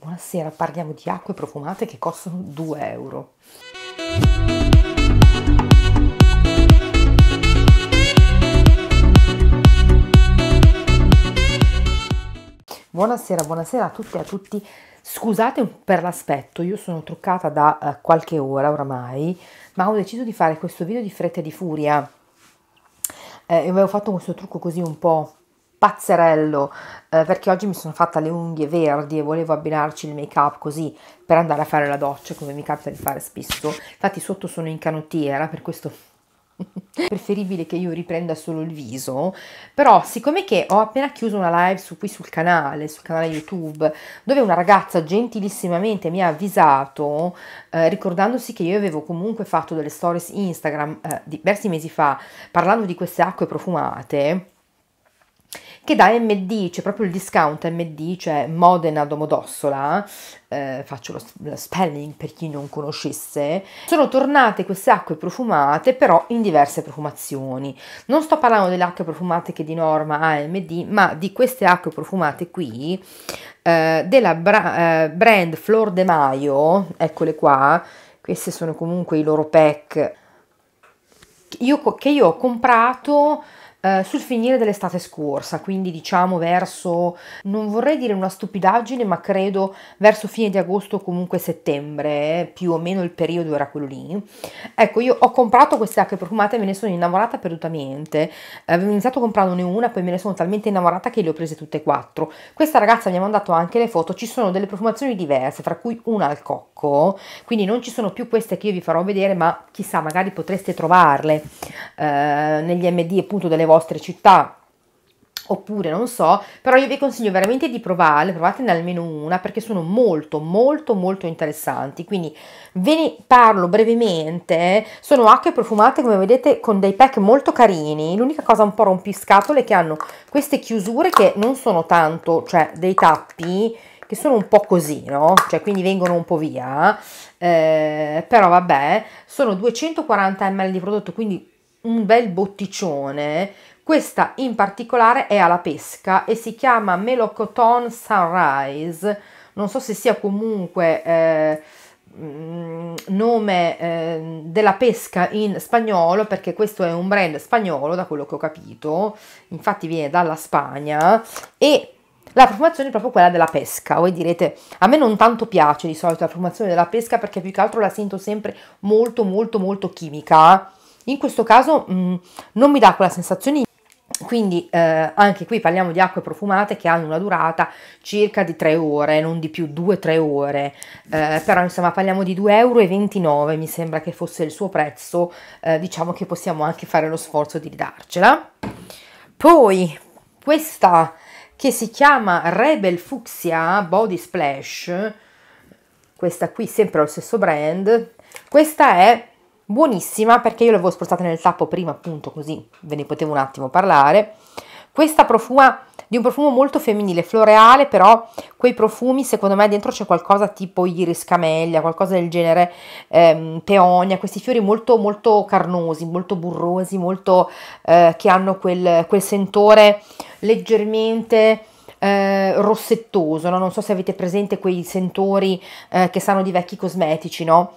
Buonasera, parliamo di acque profumate che costano 2 euro. Buonasera, buonasera a tutte e a tutti. Scusate per l'aspetto, io sono truccata da eh, qualche ora oramai, ma ho deciso di fare questo video di fretta e di furia. Eh, avevo fatto questo trucco così un po' pazzerello eh, perché oggi mi sono fatta le unghie verdi e volevo abbinarci il make up così per andare a fare la doccia come mi capita di fare spesso infatti sotto sono in canottiera per questo preferibile che io riprenda solo il viso però siccome che ho appena chiuso una live su qui sul canale sul canale youtube dove una ragazza gentilissimamente mi ha avvisato eh, ricordandosi che io avevo comunque fatto delle stories instagram eh, diversi mesi fa parlando di queste acque profumate che da MD, cioè proprio il discount MD, cioè Modena Domodossola, eh, faccio lo, spelling per chi non conoscesse, sono tornate queste acque profumate però in diverse profumazioni. Non sto parlando delle acque profumate che di norma ha MD, ma di queste acque profumate qui, eh, della bra- eh, brand Flor de Maio, eccole qua, queste sono comunque i loro pack, io, che io ho comprato eh, sul finire dell'estate scorsa, quindi diciamo verso, non vorrei dire una stupidaggine, ma credo verso fine di agosto o comunque settembre, eh, più o meno il periodo era quello lì. Ecco, io ho comprato queste acque profumate e me ne sono innamorata perdutamente. Avevo iniziato comprandone una, poi me ne sono talmente innamorata che le ho prese tutte e quattro. Questa ragazza mi ha mandato anche le foto, ci sono delle profumazioni diverse, fra cui una al cocco, quindi non ci sono più queste che io vi farò vedere, ma chissà, magari potreste trovarle eh, negli MD appunto delle vostre vostre città oppure non so, però io vi consiglio veramente di provarle, provatene almeno una perché sono molto molto molto interessanti, quindi ve ne parlo brevemente, sono acque profumate come vedete con dei pack molto carini, l'unica cosa un po' rompiscatole è che hanno queste chiusure che non sono tanto, cioè dei tappi, che sono un po' così, no? Cioè quindi vengono un po' via, eh, però vabbè, sono 240 ml di prodotto, quindi un bel botticione, questa in particolare è alla pesca e si chiama Melocoton Sunrise. Non so se sia comunque eh, mm, nome eh, della pesca in spagnolo perché questo è un brand spagnolo da quello che ho capito infatti viene dalla Spagna e la profumazione è proprio quella della pesca voi direte a me non tanto piace di solito la profumazione della pesca perché più che altro la sento sempre molto molto molto chimica in questo caso mh, mm, non mi dà quella sensazione quindi eh, anche qui parliamo di acque profumate che hanno una durata circa di 3 ore, non di più 2-3 ore, eh, però insomma parliamo di 2,29 euro, mi sembra che fosse il suo prezzo, eh, diciamo che possiamo anche fare lo sforzo di ridarcela. Poi questa che si chiama Rebel Fuchsia Body Splash, questa qui sempre lo stesso brand, questa è buonissima perché io l'avevo spostata nel tappo prima appunto così ve ne potevo un attimo parlare questa profuma di un profumo molto femminile, floreale, però quei profumi secondo me dentro c'è qualcosa tipo iris camellia, qualcosa del genere ehm, peonia, questi fiori molto molto carnosi, molto burrosi, molto eh, che hanno quel, quel sentore leggermente eh, rossettoso, no? non so se avete presente quei sentori eh, che sanno di vecchi cosmetici, no?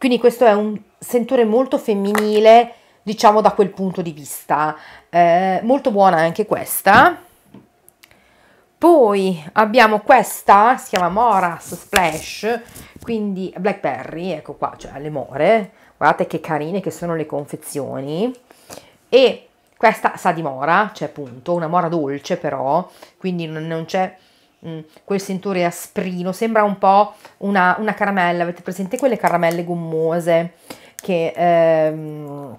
Quindi questo è un sentore molto femminile, diciamo da quel punto di vista. Eh, molto buona anche questa. Poi abbiamo questa, si chiama Moras Splash, quindi Blackberry, ecco qua, cioè le more. Guardate che carine che sono le confezioni. E questa sa di mora, cioè appunto, una mora dolce però, quindi non, non c'è mh, mm, quel sentore asprino, sembra un po' una, una, caramella, avete presente quelle caramelle gommose che ehm,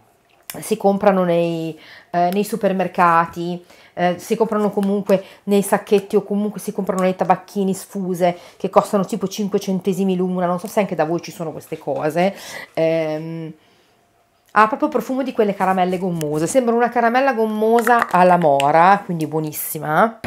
si comprano nei, eh, nei supermercati, eh, si comprano comunque nei sacchetti o comunque si comprano nei tabacchini sfuse che costano tipo 5 centesimi l'una, non so se anche da voi ci sono queste cose. Eh, ha proprio profumo di quelle caramelle gommose, sembra una caramella gommosa alla mora, quindi buonissima.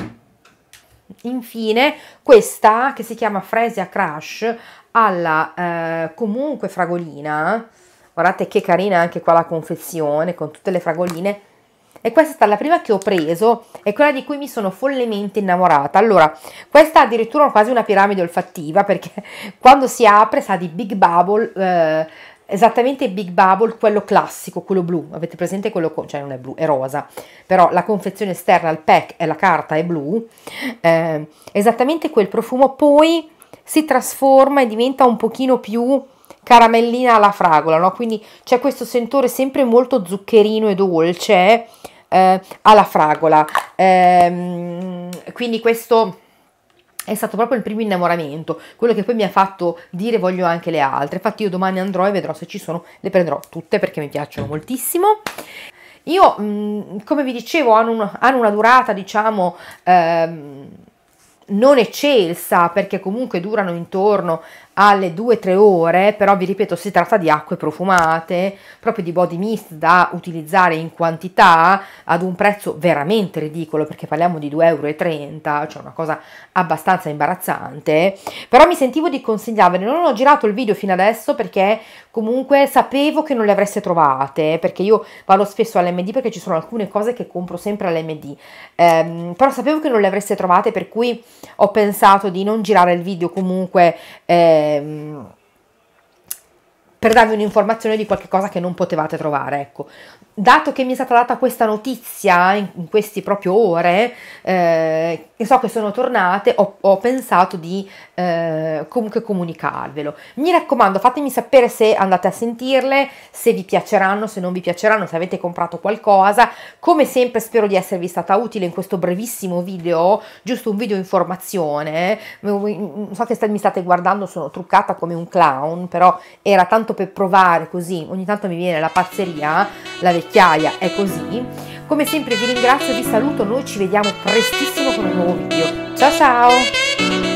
Infine questa che si chiama Fresia Crush alla eh, comunque fragolina, guardate che carina anche qua la confezione con tutte le fragoline, e questa è stata la prima che ho preso è quella di cui mi sono follemente innamorata allora questa addirittura quasi una piramide olfattiva perché quando si apre sa di Big Bubble eh, esattamente Big Bubble, quello classico, quello blu, avete presente quello, con, cioè non è blu, è rosa, però la confezione esterna, il pack e la carta è blu, eh, esattamente quel profumo, poi si trasforma e diventa un pochino più caramellina alla fragola, no? quindi c'è questo sentore sempre molto zuccherino e dolce eh, alla fragola, eh, quindi questo è stato proprio il primo innamoramento, quello che poi mi ha fatto dire voglio anche le altre. Infatti io domani andrò e vedrò se ci sono, le prenderò tutte perché mi piacciono moltissimo. Io, mm, come vi dicevo, hanno, un, hanno una durata, diciamo, ehm, non eccelsa, perché comunque durano intorno alle 2-3 ore, però vi ripeto si tratta di acque profumate, proprio di body mist da utilizzare in quantità ad un prezzo veramente ridicolo perché parliamo di 2,30 euro, cioè una cosa abbastanza imbarazzante, però mi sentivo di consigliarvele, non ho girato il video fino adesso perché comunque sapevo che non le avreste trovate, perché io vado spesso all'MD perché ci sono alcune cose che compro sempre all'MD, ehm, però sapevo che non le avreste trovate per cui ho pensato di non girare il video comunque eh, um, per darvi un'informazione di qualche cosa che non potevate trovare, ecco. Dato che mi è stata data questa notizia in, in queste proprio ore, eh, che so che sono tornate, ho, ho pensato di eh, comunque comunicarvelo. Mi raccomando, fatemi sapere se andate a sentirle, se vi piaceranno, se non vi piaceranno, se avete comprato qualcosa. Come sempre spero di esservi stata utile in questo brevissimo video, giusto un video informazione. Eh. So che mi state guardando, sono truccata come un clown, però era tanto anche per provare così, ogni tanto mi viene la pazzeria, la vecchiaia, è così. Come sempre vi ringrazio, vi saluto, noi ci vediamo prestissimo con un nuovo video. Ciao ciao!